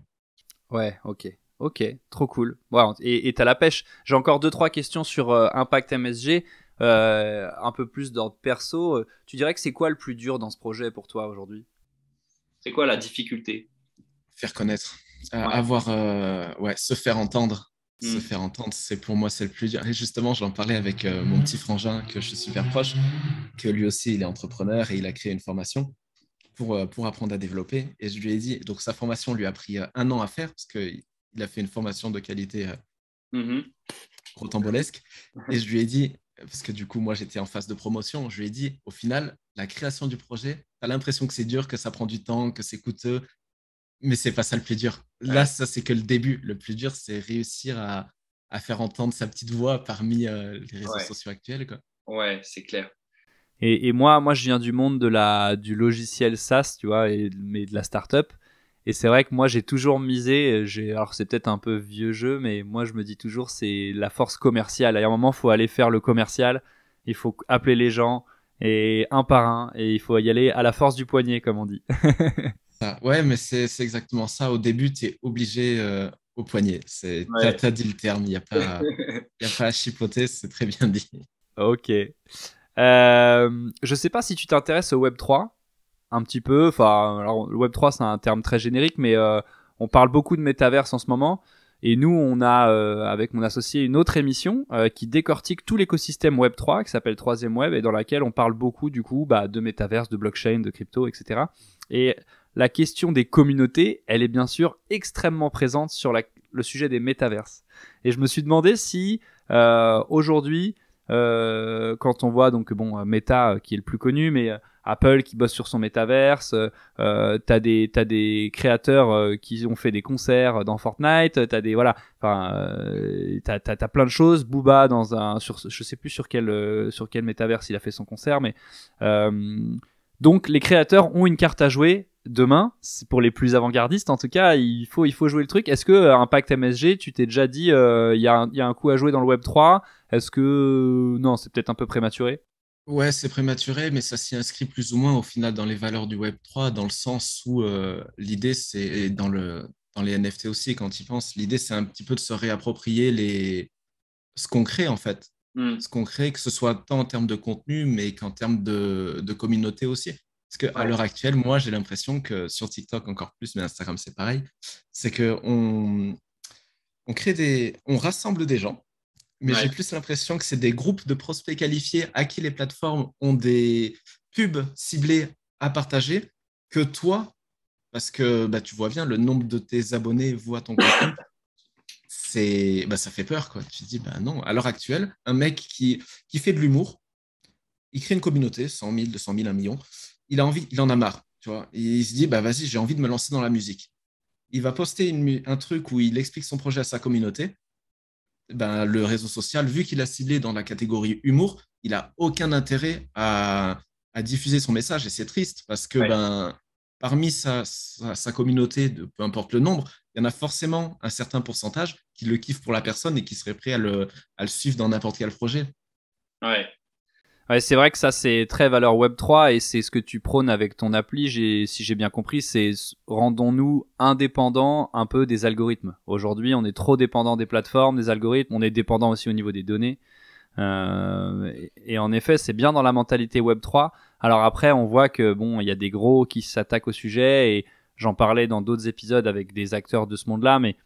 Ouais, ok. Ok, trop cool. Wow. et as la pêche. J'ai encore deux trois questions sur Impact MSG, un peu plus d'ordre perso. tu dirais que c'est quoi le plus dur dans ce projet pour toi aujourd'hui C'est quoi la difficulté Faire connaître, avoir, ouais, se faire entendre, se mm. faire entendre, c'est pour moi c'est le plus dur. Et justement, j'en parlais avec euh, mon petit frangin que je suis super proche, que lui aussi il est entrepreneur et il a créé une formation pour, euh, pour apprendre à développer. Et je lui ai dit, donc sa formation lui a pris euh, un an à faire parce qu'il a fait une formation de qualité mmh. rotambolesque. Et je lui ai dit, parce que du coup, moi j'étais en phase de promotion, je lui ai dit, au final, la création du projet, tu as l'impression que c'est dur, que ça prend du temps, que c'est coûteux, mais c'est pas ça le plus dur. Là, ça, c'est que le début. Le plus dur, c'est réussir à, à, faire entendre sa petite voix parmi euh, les réseaux sociaux actuels. Quoi. Ouais, c'est clair. Et, et, moi, moi, je viens du monde de la, du logiciel SaaS, tu vois, et, mais de la startup. Et c'est vrai que moi, j'ai toujours misé, alors c'est peut-être un peu vieux jeu, mais moi, je me dis toujours, c'est la force commerciale. À un moment, il faut aller faire le commercial, il faut appeler les gens, et un par un, et il faut y aller à la force du poignet, comme on dit. Ouais, mais c'est exactement ça. Au début, tu es obligé euh, au poignet. T'as Tu as, dit le terme, il n'y a, pas, a pas à chipoter, c'est très bien dit. Ok. Euh, je sais pas si tu t'intéresses au Web 3 un petit peu. Enfin, alors, le Web 3 c'est un terme très générique, mais euh, on parle beaucoup de métaverse en ce moment. Et nous, on a euh, avec mon associé une autre émission qui décortique tout l'écosystème Web 3 qui s'appelle Troisième Web et dans laquelle on parle beaucoup du coup bah, de métaverse, de blockchain, de crypto, etc. Et la question des communautés, elle est bien sûr extrêmement présente sur le sujet des métaverses. Et je me suis demandé si euh, aujourd'hui, euh, quand on voit donc bon Meta euh, qui est le plus connu, mais Apple qui bosse sur son métaverse, euh, t'as des t'as des créateurs qui ont fait des concerts dans Fortnite, t'as des voilà, enfin t'as, t'as, plein de choses. Booba dans un sur je sais plus sur quel sur quel métaverse il a fait son concert, mais donc les créateurs ont une carte à jouer demain, pour les plus avant-gardistes en tout cas, il faut il faut jouer le truc. Est-ce que euh, Impact MSG, tu t'es déjà dit euh, il y, a un, coup à jouer dans le Web 3 Est-ce que euh, non, c'est peut-être un peu prématuré Ouais, c'est prématuré, mais ça s'y inscrit plus ou moins au final dans les valeurs du Web 3, dans le sens où l'idée c'est dans le dans les NFT aussi quand ils pensent, l'idée c'est un petit peu de se réapproprier les ce qu'on crée en fait, hmm. ce qu'on crée, que ce soit tant en termes de contenu, mais qu'en termes de communauté aussi. Parce qu'à l'heure actuelle, moi, j'ai l'impression que sur TikTok encore plus, mais Instagram, c'est pareil, c'est qu'on on crée des... On rassemble des gens, mais j'ai plus l'impression que c'est des groupes de prospects qualifiés à qui les plateformes ont des pubs ciblées à partager que toi, parce que bah, tu vois bien, le nombre de tes abonnés voit ton contenu. c'est bah, ça fait peur quoi tu te dis bah non à l'heure actuelle un mec qui, qui fait de l'humour il crée une communauté 100 000 200 000 1 million il a envie, il en a marre, tu vois. Et il se dit, bah vas-y, j'ai envie de me lancer dans la musique. Il va poster un truc où il explique son projet à sa communauté. Ben, le réseau social, vu qu'il a ciblé dans la catégorie humour, il n'a aucun intérêt à, diffuser son message. Et c'est triste parce que ben, parmi sa, communauté, peu importe le nombre, il y en a forcément un certain pourcentage qui le kiffe pour la personne et qui serait prêt à le, suivre dans n'importe quel projet. Ouais, Ouais, c'est vrai que ça, c'est très valeur Web 3 et c'est ce que tu prônes avec ton appli. si j'ai bien compris, c'est rendons-nous indépendants un peu des algorithmes. Aujourd'hui, on est trop dépendant des plateformes, des algorithmes. On est dépendant aussi au niveau des données. Euh, et, en effet, c'est bien dans la mentalité Web 3. Alors après, on voit que bon, il y a des gros qui s'attaquent au sujet et j'en parlais dans d'autres épisodes avec des acteurs de ce monde-là, mais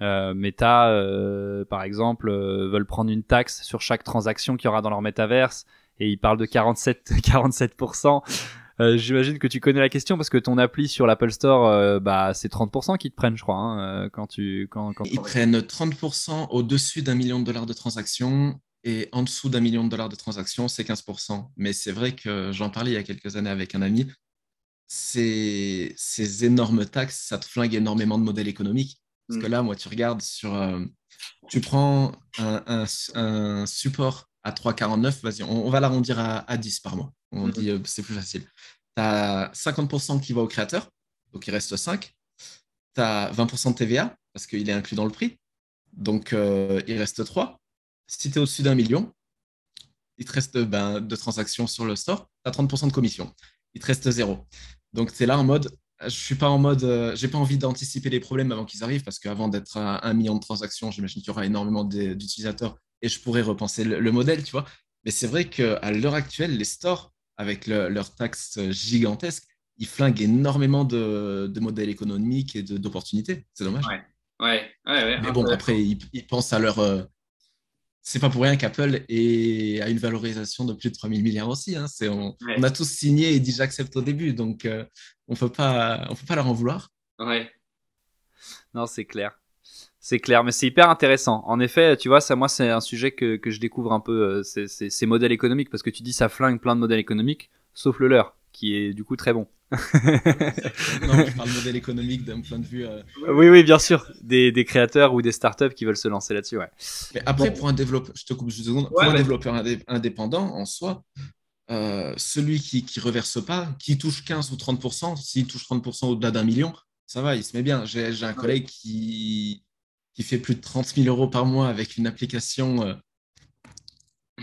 euh, Meta, euh, par exemple, veulent prendre une taxe sur chaque transaction qu'il y aura dans leur métaverse et il parle de 47 47%. Euh, j'imagine que tu connais la question parce que ton appli sur l'Apple Store, euh, bah, c'est 30% qui te prennent, je crois, hein, euh, quand tu quand, ils prennent 30% au-dessus d'un million de dollars de transactions et en dessous d'un million de dollars de transactions, c'est 15%. Mais c'est vrai que j'en parlais il y a quelques années avec un ami. Ces, ces énormes taxes, ça te flingue énormément de modèles économiques. Parce mm. que là, moi, tu regardes sur. tu prends un support à 3,49, vas-y, on, va l'arrondir à, 10 par mois. On mhm. dit euh, c'est plus facile. Tu as 50% qui va au créateur, donc il reste 5. Tu as 20% de TVA, parce qu'il est inclus dans le prix, donc euh, il reste 3. Si tu es au-dessus d'un million, il te reste ben, de transactions sur le store, tu as 30% de commission. Il te reste 0. Donc tu es là en mode, je suis pas en mode, je euh, j'ai pas envie d'anticiper les problèmes avant qu'ils arrivent, parce qu'avant d'être à un million de transactions, j'imagine qu'il y aura énormément d'utilisateurs et je pourrais repenser le, modèle, tu vois. Mais c'est vrai qu'à l'heure actuelle, les stores, avec leurs taxes gigantesques, ils flinguent énormément de, modèles économiques et d'opportunités. C'est dommage. Ouais. Ouais, ouais, Mais bon, après, ils, pensent à leur. Euh, c'est pas pour rien qu'Apple à une valorisation de plus de 3000 milliards aussi. Hein. On, a tous signé et dit j'accepte au début, donc euh, on ne peut pas leur en vouloir. Ouais. Non, c'est clair. C'est clair, mais c'est hyper intéressant. En effet, tu vois, ça, moi, c'est un sujet que, que je découvre un peu, euh, ces, modèles économiques, parce que tu dis ça flingue plein de modèles économiques, sauf le leur, qui est du coup très bon. non, je parle modèle économique d'un point de vue. Euh, oui, oui, bien sûr, des, des, créateurs ou des startups qui veulent se lancer là-dessus, Mais après, pour un développeur, je te coupe juste seconde, pour un développeur indépendant en soi, euh, celui qui, qui reverse pas, qui touche 15 ou 30 s'il touche 30 au-delà d'un million, ça va, il se met bien. J'ai un collègue qui qui fait plus de 30 000 euros par mois avec une application euh,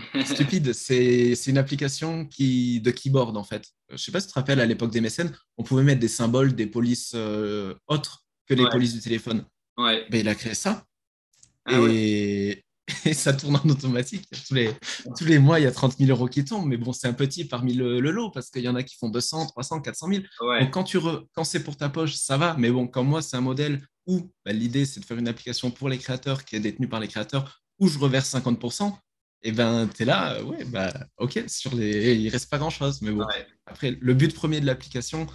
stupide. C'est une application qui, de keyboard, en fait. Euh, je ne sais pas si tu te rappelles, à l'époque des mécènes, on pouvait mettre des symboles des polices euh, autres que les polices du téléphone. il a créé ça. Ah et... ça tourne en automatique. Tous les, tous les mois, il y a 30 000 euros qui tombent. Mais bon, c'est un petit parmi le, lot parce qu'il y en a qui font 200, 300, 400 000. Donc, quand, tu quand c'est pour ta poche, ça va. Mais bon, quand moi, c'est un modèle où bah, l'idée c'est de faire une application pour les créateurs qui est détenue par les créateurs, où je reverse 50%, et ben tu es là, euh, ouais, bah ok, sur les... il reste pas grand chose. Mais après, le but premier de l'application,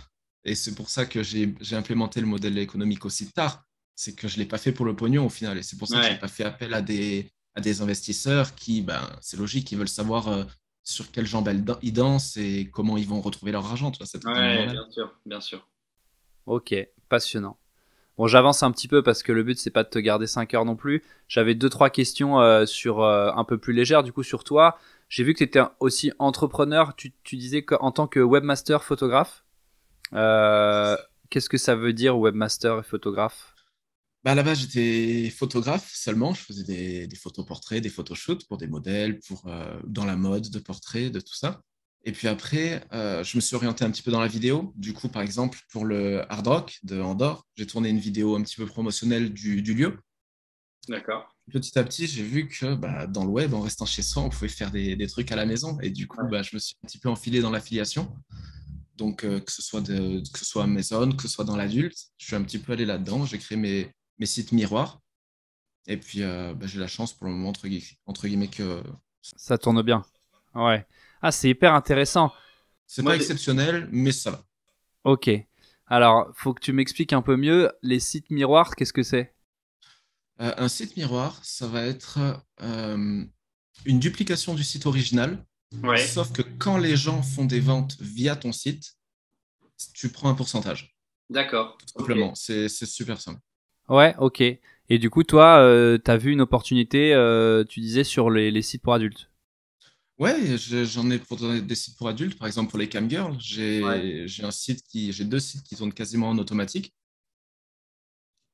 et c'est pour ça que j'ai implémenté le modèle économique aussi tard, c'est que je ne l'ai pas fait pour le pognon au final. Et c'est pour ça que je n'ai pas fait appel à des, à des investisseurs qui, ben, c'est logique, ils veulent savoir euh, sur quelle jambes ils dansent et comment ils vont retrouver leur argent. bien sûr, bien sûr. Ok, passionnant. Bon, j'avance un petit peu parce que le but c'est pas de te garder 5 heures non plus. J'avais deux trois questions euh, sur euh, un peu plus légères du coup sur toi. J'ai vu que tu étais aussi entrepreneur, tu, disais qu'en tant que webmaster photographe. Euh, qu'est-ce que ça veut dire webmaster et photographe bah, la base, j'étais photographe seulement. Je faisais des, des portraits, des photoshoots pour des modèles, dans la mode, de portrait, de tout ça. Et puis après, euh, je me suis orienté un petit peu dans la vidéo. Du coup, par exemple, pour le Hard Rock de Andorre, j'ai tourné une vidéo un petit peu promotionnelle du, lieu. D'accord. Petit à petit, j'ai vu que bah, dans le web, en restant chez soi, on pouvait faire des, des trucs à la maison. Et du coup, bah, je me suis un petit peu enfilé dans l'affiliation. Donc, euh, que, ce soit de, que ce soit Amazon, que ce soit dans l'adulte, je suis un petit peu allé là-dedans. J'ai créé mes, mes sites miroirs. Et puis, euh, bah, j'ai la chance pour le moment, entre, entre guillemets, que. Ça tourne bien. Ouais. Ah, c'est hyper intéressant. C'est pas exceptionnel, mais ça va. Ok. Alors, faut que tu m'expliques un peu mieux les sites miroirs. Qu'est-ce que c'est euh, Un site miroir, ça va être euh, une duplication du site original. Sauf que quand les gens font des ventes via ton site, tu prends un pourcentage. D'accord. Tout simplement. C'est super simple. Ouais, ok. Et du coup, toi, euh, tu as vu une opportunité, tu disais, sur les sites pour adultes Ouais, j'en ai pour des sites pour adultes, par exemple pour les camgirls, j'ai un site j'ai deux sites qui tournent quasiment en automatique.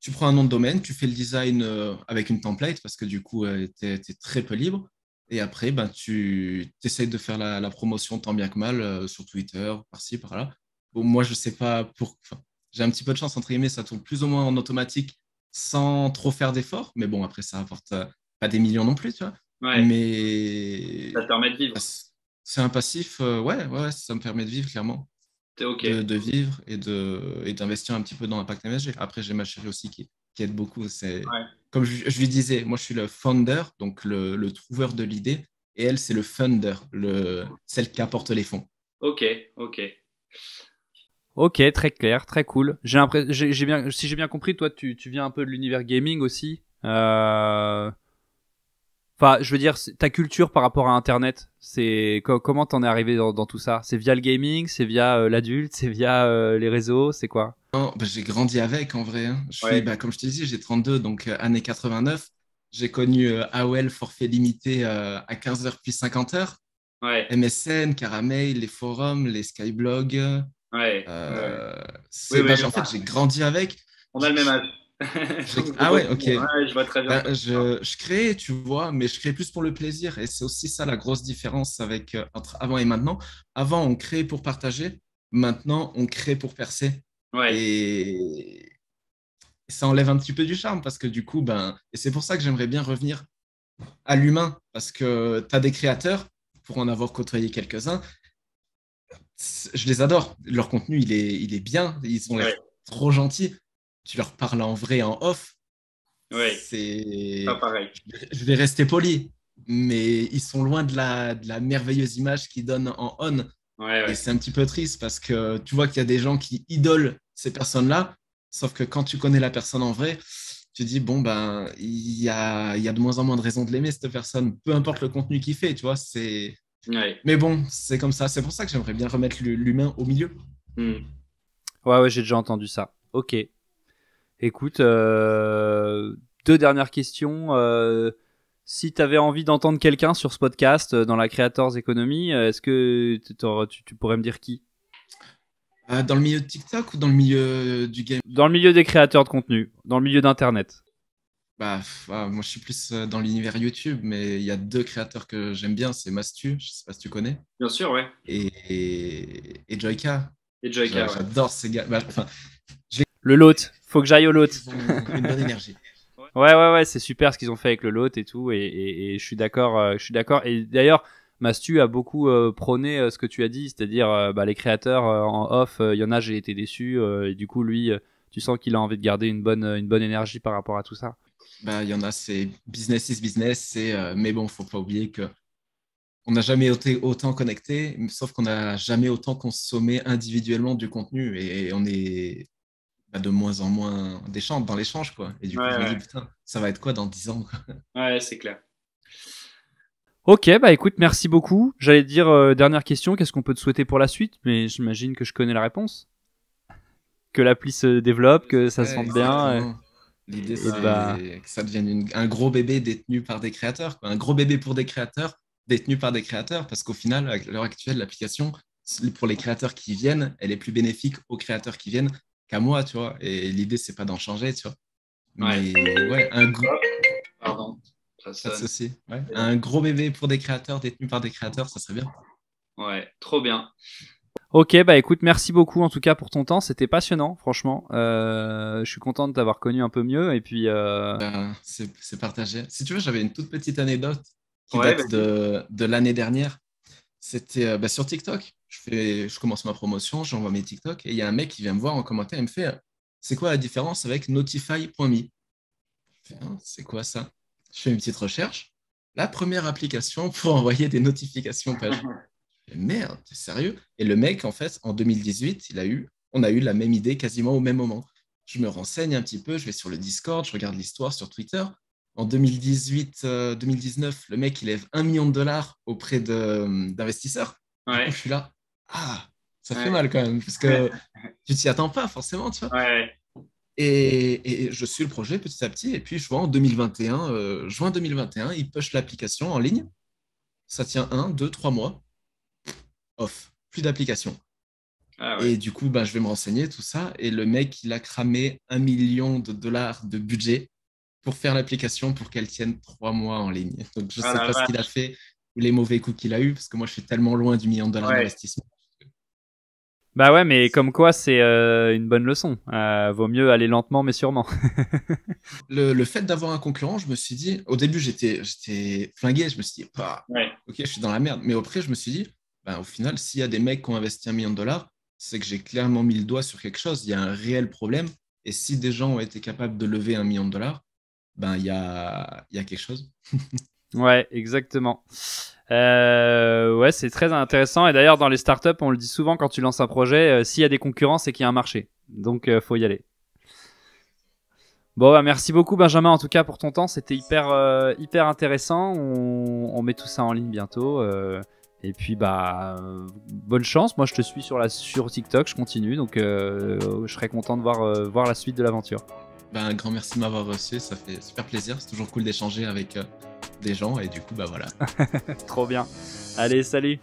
Tu prends un nom de domaine, tu fais le design euh, avec une template parce que du coup, euh, tu es, très peu libre. Et après, ben, tu essayes de faire la, promotion tant bien que mal euh, sur Twitter, par-ci, par-là. moi, je ne sais pas pour. j'ai un petit peu de chance, entre guillemets, ça tourne plus ou moins en automatique sans trop faire d'efforts. Mais bon, après, ça apporte pas des millions non plus, tu vois. Mais. Ça te permet de vivre. C'est un passif, euh, ouais, ouais, ça me permet de vivre, clairement. es OK. De, de, vivre et d'investir un petit peu dans l'impact MSG. Après, j'ai ma chérie aussi qui, qui aide beaucoup. C'est Comme je, lui disais, moi, je suis le founder, donc le, le trouveur de l'idée. Et elle, c'est le funder, le, celle qui apporte les fonds. OK, OK. Ok, très clair, très cool. J'ai bien, si j'ai bien compris, toi, tu, tu, viens un peu de l'univers gaming aussi. Euh, je veux dire, ta culture par rapport à Internet, c'est comment t'en es arrivé dans, tout ça C'est via le gaming, c'est via euh, l'adulte, c'est via euh, les réseaux, c'est quoi bah, J'ai grandi avec en vrai. Hein. Bah, comme je te dis, j'ai 32, donc euh, année 89. J'ai connu AOL forfait limité à 15h puis 50h. Ouais. MSN, Caramel, les forums, les Skyblogs. Ouais. Oui, oui, bah, en fait, j'ai grandi avec. On a le même âge. ah ouais, ok. Bah, je, je, crée, tu vois, mais je crée plus pour le plaisir. Et c'est aussi ça la grosse différence avec, euh, entre avant et maintenant. Avant, on crée pour partager. Maintenant, on crée pour percer. Et ça enlève un petit peu du charme parce que du coup, ben, et c'est pour ça que j'aimerais bien revenir à l'humain parce que tu as des créateurs, pour en avoir côtoyé quelques-uns, je les adore. Leur contenu, il est, il est bien. Ils sont trop gentils tu leur parles en vrai, en off. Oui. C'est pas pareil. Je vais rester poli, mais ils sont loin de la, de la merveilleuse image qu'ils donnent en on. Ouais, Et c'est un petit peu triste parce que tu vois qu'il y a des gens qui idolent ces personnes-là, sauf que quand tu connais la personne en vrai, tu dis bon ben il y a, y a, de moins en moins de raisons de l'aimer cette personne, peu importe le contenu qu'il fait, tu vois. C'est. Ouais. Mais bon, c'est comme ça. C'est pour ça que j'aimerais bien remettre l'humain au milieu. Hmm. Ouais, ouais, j'ai déjà entendu ça. Ok, Écoute, euh, deux dernières questions. Euh, si tu avais envie d'entendre quelqu'un sur ce podcast euh, dans la Creators Economy, est-ce que tu, pourrais me dire qui Dans le milieu de TikTok ou dans le milieu du game Dans le milieu des créateurs de contenu, dans le milieu d'Internet. Bah, ah, moi je suis plus dans l'univers YouTube, mais il y a deux créateurs que j'aime bien, c'est Mastu, je sais pas si tu connais. Bien sûr, ouais. Et, et, et Joyka. Et Joyka, J'adore ces gars. Bah, le lot faut que j'aille au lot. Ouais, ouais, ouais, c'est super ce qu'ils ont fait avec le lot et tout, et, je suis d'accord, euh, je suis d'accord. Et d'ailleurs, Mastu a beaucoup euh, prôné euh, ce que tu as dit, c'est-à-dire bah, les créateurs en off, il y en a, j'ai été déçu, et du coup, lui, tu sens qu'il a envie de garder une bonne, une bonne énergie par rapport à tout ça. Bah, il y en a, c'est business is business, mais bon, faut pas oublier que on n'a jamais été autant connecté, sauf qu'on n'a jamais autant consommé individuellement du contenu, et on est de moins en moins d'échanges, dans l'échange, quoi. Et du coup, putain, ça va être quoi dans 10 ans Ouais, c'est clair. Ok, bah écoute, merci beaucoup. J'allais dire, euh, dernière question, qu'est-ce qu'on peut te souhaiter pour la suite Mais j'imagine que je connais la réponse. Que l'appli se développe, que ça se sente bien. L'idée, c'est bah. que ça devienne un gros bébé détenu par des créateurs, un gros bébé pour des créateurs, détenu par des créateurs, parce qu'au final, à l'heure actuelle, l'application, pour les créateurs qui viennent, elle est plus bénéfique aux créateurs qui viennent moi, tu vois. Et l'idée, c'est pas d'en changer, tu vois. Mais un gros. bébé pour des créateurs, détenus par des créateurs, ça serait bien. Ouais, trop bien. Ok, bah écoute, merci beaucoup en tout cas pour ton temps. C'était passionnant, franchement. Euh, je suis content de t'avoir connu un peu mieux. Et puis. Euh, ben, c'est partagé. Si tu veux, j'avais une toute petite anecdote qui de, l'année dernière. C'était euh, ben, sur TikTok je, commence ma promotion, j'envoie mes TikTok, et il y a un mec qui vient me voir en commentaire, et me fait C'est quoi la différence avec Notify.me hein, C'est quoi ça Je fais une petite recherche. La première application pour envoyer des notifications page. Merde, t'es sérieux Et le mec, en fait, en 2018, il a eu, on a eu la même idée quasiment au même moment. Je me renseigne un petit peu, je vais sur le Discord, je regarde l'histoire sur Twitter. En 2018, 2019, euh, le mec, il lève un million de dollars auprès euh, d'investisseurs. Je suis là, ah, ça fait mal quand même, parce que tu t'y attends pas forcément, tu vois. Et, je suis le projet petit à petit. Et puis, je vois en 2021, euh, juin 2021, ils push l'application en ligne. Ça tient un, deux, trois mois. Off. Plus d'application. Ah et du coup, bah, je vais me renseigner, tout ça. Et le mec, il a cramé un million de dollars de budget pour faire l'application pour qu'elle tienne trois mois en ligne. Donc, je ne ah sais pas ce qu'il a fait ou les mauvais coups qu'il a eu, parce que moi, je suis tellement loin du million de dollars d'investissement bah ouais, mais comme quoi, c'est euh, une bonne leçon. Euh, vaut mieux aller lentement, mais sûrement. le, fait d'avoir un concurrent, je me suis dit, au début, j'étais, j'étais flingué, je me suis dit, bah, ok, je suis dans la merde. Mais après, je me suis dit, bah, au final, s'il y a des mecs qui ont investi un million de dollars, c'est que j'ai clairement mis le doigt sur quelque chose. Il y a un réel problème. Et si des gens ont été capables de lever un million de dollars, ben il y a, y a quelque chose. Ouais, exactement. Euh, ouais, c'est très intéressant. Et d'ailleurs, dans les startups, on le dit souvent quand tu lances un projet, euh, s'il y a des concurrents, c'est qu'il y a un marché. Donc, euh, faut y aller. Bon, bah, merci beaucoup Benjamin en tout cas pour ton temps. C'était hyper euh, hyper intéressant. On, on, met tout ça en ligne bientôt. et puis bah bonne chance. Moi, je te suis sur la sur TikTok. Je continue. Donc, je serais content de voir voir la suite de l'aventure. Ben, un grand merci de m'avoir reçu, ça fait super plaisir. C'est toujours cool d'échanger avec euh, des gens et du coup, bah voilà. Trop bien. Allez, salut.